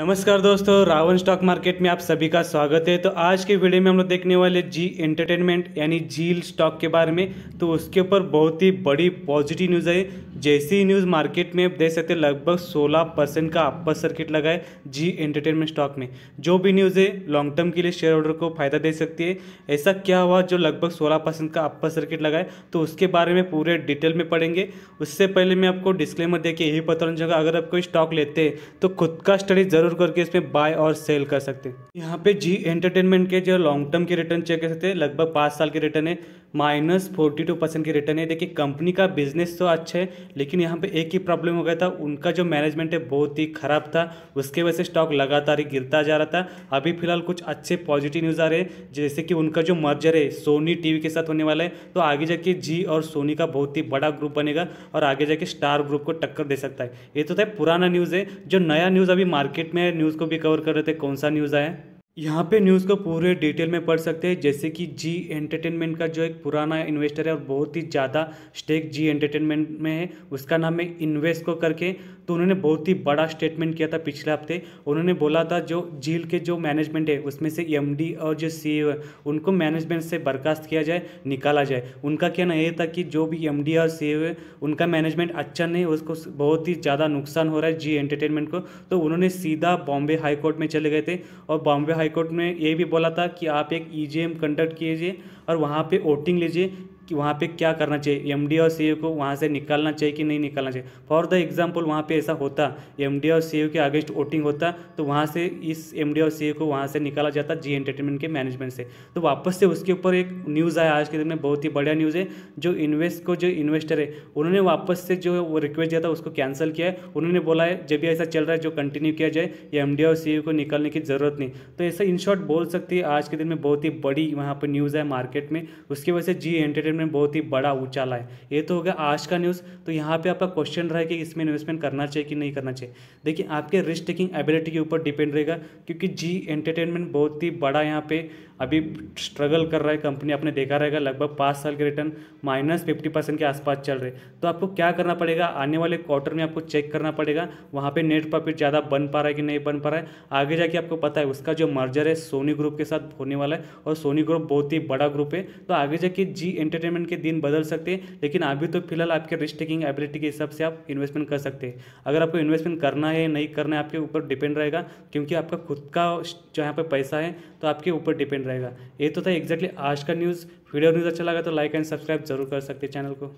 नमस्कार दोस्तों Ravan stock market में आप सभी का स्वागत है तो आज के वीडियो में हम लोग देखने वाले जी एंटरटेनमेंट यानी झील स्टॉक के बारे में तो उसके ऊपर बहुत ही बड़ी पॉजिटिव न्यूज़ है जैसी न्यूज़ मार्केट में देख सकते हैं लगभग 16 परसेंट का अपर सर्किट लगा है जी एंटरटेनमेंट स्टॉक में जो भी न्यूज़ है लॉन्ग टर्म के लिए शेयर होल्डर को फायदा दे सकती है ऐसा क्या हुआ जो लगभग 16 परसेंट का अपर सर्किट लगा है तो उसके बारे में पूरे डिटेल में पढ़ेंगे उससे पहले मैं आपको डिस्क्लेमर दे के यही बताना चाहूँगा अगर आप कोई स्टॉक लेते हैं तो खुद का स्टडी जरूर करके इसमें बाय और सेल कर सकते हैं यहाँ पे जी एंटरटेनमेंट के जो लॉन्ग टर्म के रिटर्न चेक कर सकते हैं लगभग पाँच साल के रिटर्न है माइनस फोर्टी टू परसेंट की रिटर्न है देखिए कंपनी का बिजनेस तो अच्छा है लेकिन यहाँ पे एक ही प्रॉब्लम हो गया था उनका जो मैनेजमेंट है बहुत ही ख़राब था उसके वजह से स्टॉक लगातार ही गिरता जा रहा था अभी फिलहाल कुछ अच्छे पॉजिटिव न्यूज़ आ रहे हैं जैसे कि उनका जो मर्जर है सोनी टीवी के साथ होने वाला है तो आगे जाके जी और सोनी का बहुत ही बड़ा ग्रुप बनेगा और आगे जाके स्टार ग्रुप को टक्कर दे सकता है ये तो था पुराना न्यूज़ है जो नया न्यूज़ अभी मार्केट में न्यूज़ को भी कवर कर रहे थे कौन सा न्यूज़ आया है यहाँ पे न्यूज़ को पूरे डिटेल में पढ़ सकते हैं जैसे कि जी एंटरटेनमेंट का जो एक पुराना इन्वेस्टर है और बहुत ही ज़्यादा स्टेक जी एंटरटेनमेंट में है उसका नाम है इन्वेस्ट को करके तो उन्होंने बहुत ही बड़ा स्टेटमेंट किया था पिछले हफ्ते उन्होंने बोला था जो झील के जो मैनेजमेंट है उसमें से एम और जो सी e है उनको मैनेजमेंट से बर्खास्त किया जाए निकाला जाए उनका कहना यह था कि जो भी एम और सी e है उनका मैनेजमेंट अच्छा नहीं उसको बहुत ही ज़्यादा नुकसान हो रहा है जी एंटरटेनमेंट को तो उन्होंने सीधा बॉम्बे हाईकोर्ट में चले गए थे और बॉम्बे हाई हाईकोर्ट में ये भी बोला था कि आप एक ई e कंडक्ट कीजिए और वहाँ पर वोटिंग लीजिए कि वहाँ पे क्या करना चाहिए एम और सी को वहाँ से निकालना चाहिए कि नहीं निकालना चाहिए फॉर द एग्जाम्पल वहाँ पे ऐसा होता एम और सी के अगेंस्ट वोटिंग होता तो वहाँ से इस एम और सी को वहाँ से निकाला जाता जी एंटरटेनमेंट के मैनेजमेंट से तो वापस से उसके ऊपर एक न्यूज़ आया आज के दिन में बहुत ही बढ़िया न्यूज़ है जो इन्वेस्ट को जो इन्वेस्टर है उन्होंने वापस से जो वो रिक्वेस्ट दिया था उसको कैंसिल किया है उन्होंने बोला है जब भी ऐसा चल रहा है जो कंटिन्यू किया जाए या एम और सी को निकालने की ज़रूरत नहीं तो ऐसा इन शॉर्ट बोल सकती है आज के दिन में बहुत ही बड़ी वहाँ पर न्यूज़ है मार्केट में उसकी वजह से जी एंटरटेनमेंट में बहुत ही बड़ा उछाला है ये तो हो गया आज का न्यूज़ तो यहाँ पे आपका क्वेश्चन रहा है कि इसमें इन्वेस्टमेंट करना चाहिए कि नहीं करना चाहिए देखिए आपके रिस्क टेकिंग एबिलिटी के ऊपर डिपेंड रहेगा क्योंकि जी एंटरटेनमेंट बहुत ही बड़ा यहाँ पे अभी स्ट्रगल कर रहा है कंपनी आपने देखा रहेगा लगभग पाँच साल के रिटर्न माइनस फिफ्टी परसेंट के आसपास चल रहे तो आपको क्या करना पड़ेगा आने वाले क्वार्टर में आपको चेक करना पड़ेगा वहाँ पर नेट प्रॉफिट ज़्यादा बन पा रहा है कि नहीं बन पा रहा है आगे जाके आपको पता है उसका जो मर्जर है सोनी ग्रुप के साथ होने वाला है और सोनी ग्रुप बहुत ही बड़ा ग्रुप है तो आगे जाके जी एंटरटेनमेंट के दिन बदल सकते हैं लेकिन अभी तो फिलहाल आपके रिस्क टेकिंग एबिलिटी के हिसाब से आप इन्वेस्टमेंट कर सकते हैं अगर आपको इन्वेस्टमेंट करना है नहीं करना है आपके ऊपर डिपेंड रहेगा क्योंकि आपका खुद का जो यहाँ पर पैसा है तो आपके ऊपर डिपेंड रहेगा ये तो था एक्जैक्टली आज का न्यूज़ वीडियो न्यूज़ अच्छा लगा तो लाइक एंड सब्सक्राइब जरूर कर सकते चैनल को